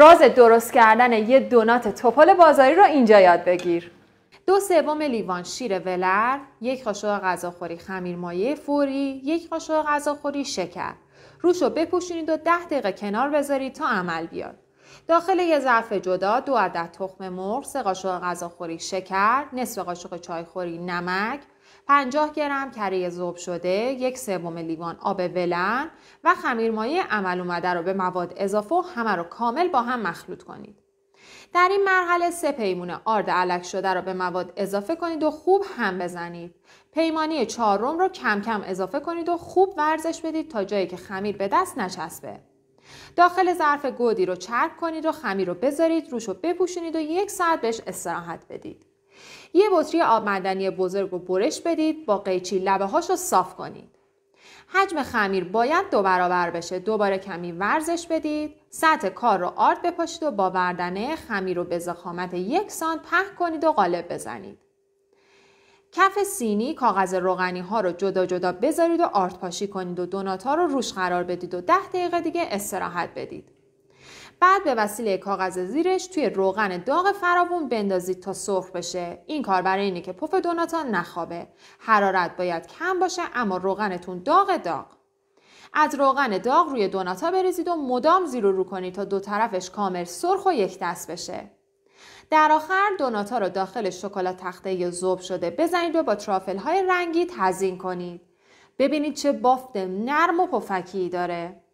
راز درست کردن یه دونات توپال بازاری رو اینجا یاد بگیر دو سوم لیوان شیر ولر، یک قاشق غذاخوری مایه فوری، یک قاشق غذاخوری شکر. روش رو بپوشونید و ده دقیقه کنار بذارید تا عمل بیاد. داخل یه ظرف جدا دو عدد تخم مرغ، سه قاشق غذاخوری شکر، نصف قاشق چایخوری نمک، 50 گرم کره ذوب شده، یک سوم لیوان آب ولن و خمیرمایه عمل اومده رو به مواد اضافه و همه رو کامل با هم مخلوط کنید. در این مرحله سه پیمونه آرد علک شده را به مواد اضافه کنید و خوب هم بزنید. پیمانی چهارم رو کم کم اضافه کنید و خوب ورزش بدید تا جایی که خمیر به دست نچسبه. داخل ظرف گودی رو چرک کنید و خمیر رو بذارید، روش رو بپوشونید و یک ساعت بهش استراحت بدید. یه بطری آب معدنی بزرگ رو برش بدید با قیچی لبه هاش رو صاف کنید حجم خمیر باید دو برابر بشه دوباره کمی ورزش بدید سطح کار رو آرد بپاشید و با وردنه خمیر رو به زخامت یک سان پهن کنید و قالب بزنید کف سینی کاغذ روغنی ها رو جدا جدا بذارید و آرد پاشی کنید و دونات ها رو روش قرار بدید و ده دقیقه دیگه استراحت بدید بعد به وسیله کاغذ زیرش توی روغن داغ فراوون بندازید تا سرخ بشه این کار برای اینه که پف دوناتا نخوابه حرارت باید کم باشه اما روغنتون داغ داغ از روغن داغ روی دوناتا بریزید و مدام زیر رو کنید تا دو طرفش کامل سرخ و یک دست بشه در آخر دوناتا رو داخل شکلات تخته یا زوب شده بزنید و با ترافل های رنگی تزین کنید ببینید چه بافت نرم و پفکی داره